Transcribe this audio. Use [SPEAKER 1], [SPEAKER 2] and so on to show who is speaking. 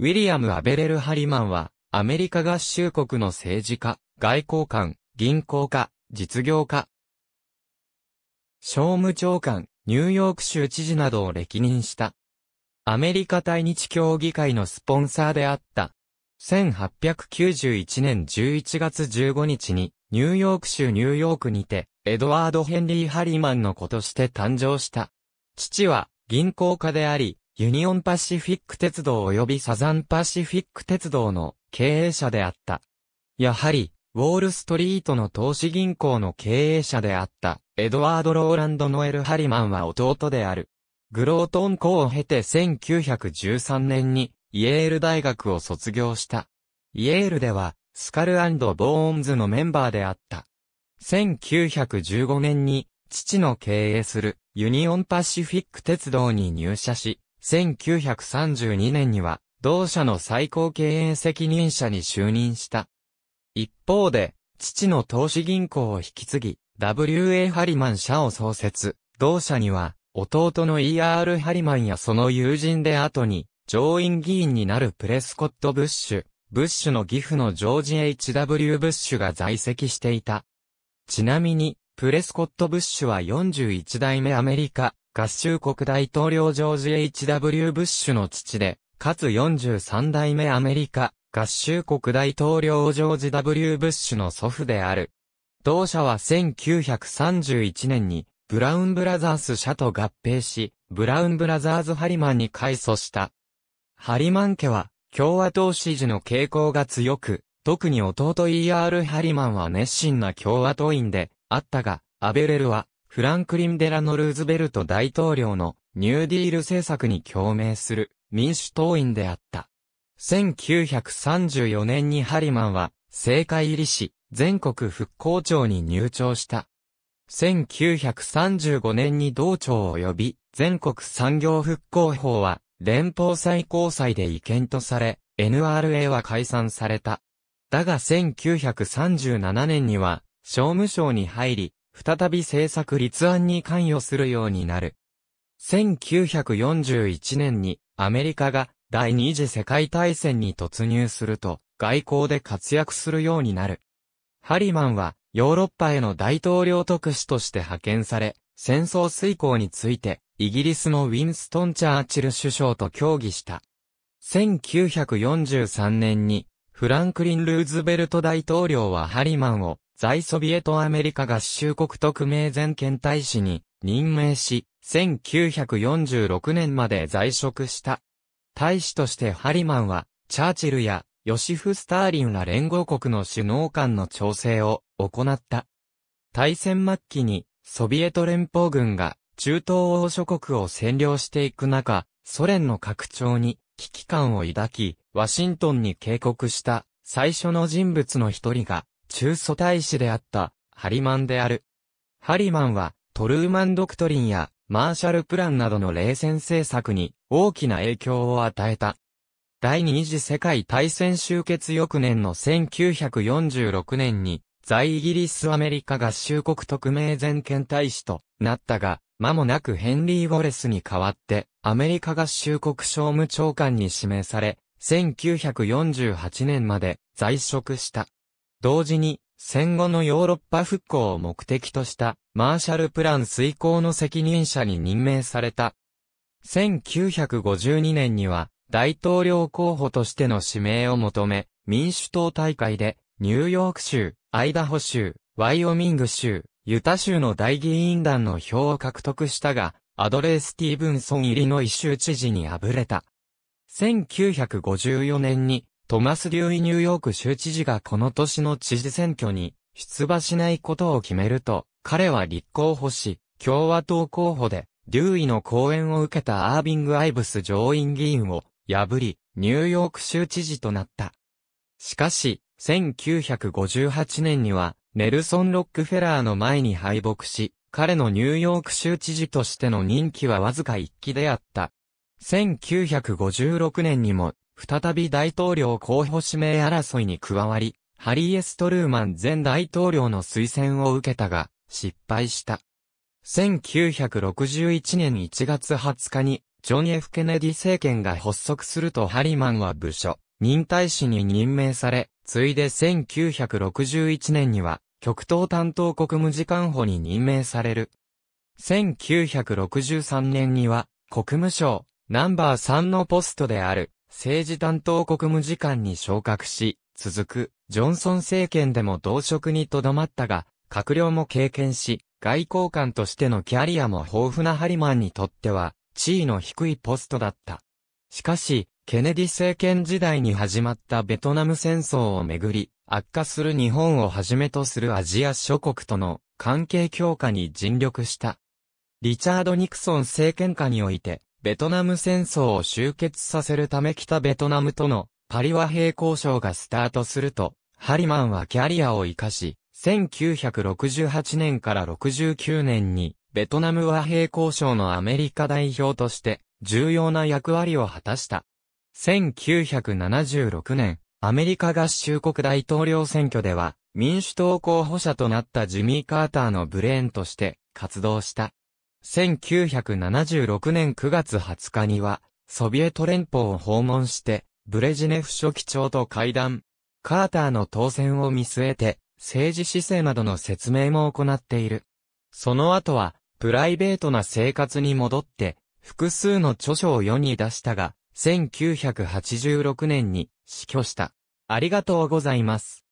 [SPEAKER 1] ウィリアム・アベレル・ハリマンは、アメリカ合衆国の政治家、外交官、銀行家、実業家、商務長官、ニューヨーク州知事などを歴任した。アメリカ対日協議会のスポンサーであった。1891年11月15日に、ニューヨーク州ニューヨークにて、エドワード・ヘンリー・ハリマンの子として誕生した。父は、銀行家であり、ユニオンパシフィック鉄道及びサザンパシフィック鉄道の経営者であった。やはり、ウォールストリートの投資銀行の経営者であった、エドワード・ローランド・ノエル・ハリマンは弟である。グロートン校を経て1913年に、イェール大学を卒業した。イェールでは、スカルボーンズのメンバーであった。1915年に、父の経営するユニオンパシフィック鉄道に入社し、1932年には、同社の最高経営責任者に就任した。一方で、父の投資銀行を引き継ぎ、W.A. ハリマン社を創設。同社には、弟の E.R. ハリマンやその友人で後に、上院議員になるプレスコット・ブッシュ、ブッシュの義父のジョージ・ H.W. ブッシュが在籍していた。ちなみに、プレスコット・ブッシュは41代目アメリカ、合衆国大統領ジョージ・ H.W. ブッシュの父で、かつ43代目アメリカ、合衆国大統領ジョージ・ W. ブッシュの祖父である。同社は1931年に、ブラウンブラザース社と合併し、ブラウンブラザーズ・ハリマンに改組した。ハリマン家は、共和党支持の傾向が強く、特に弟 E.R. ハリマンは熱心な共和党員で、あったが、アベレルは、フランクリン・デラノ・ルーズベルト大統領のニューディール政策に共鳴する民主党員であった。1934年にハリマンは政界入りし、全国復興庁に入庁した。1935年に同庁及び全国産業復興法は連邦最高裁で違憲とされ、NRA は解散された。だが1937年には商務省に入り、再び政策立案に関与するようになる。1941年にアメリカが第二次世界大戦に突入すると外交で活躍するようになる。ハリマンはヨーロッパへの大統領特使として派遣され、戦争遂行についてイギリスのウィンストン・チャーチル首相と協議した。1943年にフランクリン・ルーズベルト大統領はハリマンを在ソビエトアメリカ合衆国特命全権大使に任命し、1946年まで在職した。大使としてハリマンは、チャーチルやヨシフ・スターリンら連合国の首脳間の調整を行った。大戦末期にソビエト連邦軍が中東欧諸国を占領していく中、ソ連の拡張に危機感を抱き、ワシントンに警告した最初の人物の一人が中祖大使であったハリマンである。ハリマンはトルーマンドクトリンやマーシャルプランなどの冷戦政策に大きな影響を与えた。第二次世界大戦終結翌年の1946年に在イギリスアメリカ合衆国特命全権大使となったが、間もなくヘンリー・ウォレスに代わってアメリカ合衆国商務長官に指名され、1948年まで在職した。同時に、戦後のヨーロッパ復興を目的としたマーシャルプラン遂行の責任者に任命された。1952年には大統領候補としての指名を求め、民主党大会でニューヨーク州、アイダホ州、ワイオミング州、ユタ州の大議員団の票を獲得したが、アドレー・スティーブンソン入りの一州知事に敗れた。1954年にトマス・デューイニューヨーク州知事がこの年の知事選挙に出馬しないことを決めると、彼は立候補し、共和党候補で、デューイの講演を受けたアービング・アイブス上院議員を破り、ニューヨーク州知事となった。しかし、1958年には、ネルソン・ロックフェラーの前に敗北し、彼のニューヨーク州知事としての任期はわずか一期であった。1956年にも再び大統領候補指名争いに加わり、ハリー・エストルーマン前大統領の推薦を受けたが、失敗した。1961年1月20日に、ジョン・ F・ ケネディ政権が発足するとハリマンは部署、任大使に任命され、ついで1961年には、極東担当国務次官補に任命される。1963年には、国務省、ナンバー3のポストである、政治担当国務次官に昇格し、続く、ジョンソン政権でも同職にとどまったが、閣僚も経験し、外交官としてのキャリアも豊富なハリマンにとっては、地位の低いポストだった。しかし、ケネディ政権時代に始まったベトナム戦争をめぐり、悪化する日本をはじめとするアジア諸国との関係強化に尽力した。リチャード・ニクソン政権下において、ベトナム戦争を終結させるため北ベトナムとのパリ和平交渉がスタートすると、ハリマンはキャリアを活かし、1968年から69年に、ベトナム和平交渉のアメリカ代表として、重要な役割を果たした。1976年、アメリカ合衆国大統領選挙では、民主党候補者となったジミー・カーターのブレーンとして活動した。1976年9月20日には、ソビエト連邦を訪問して、ブレジネフ書記長と会談。カーターの当選を見据えて、政治姿勢などの説明も行っている。その後は、プライベートな生活に戻って、複数の著書を世に出したが、1986年に死去した。ありがとうございます。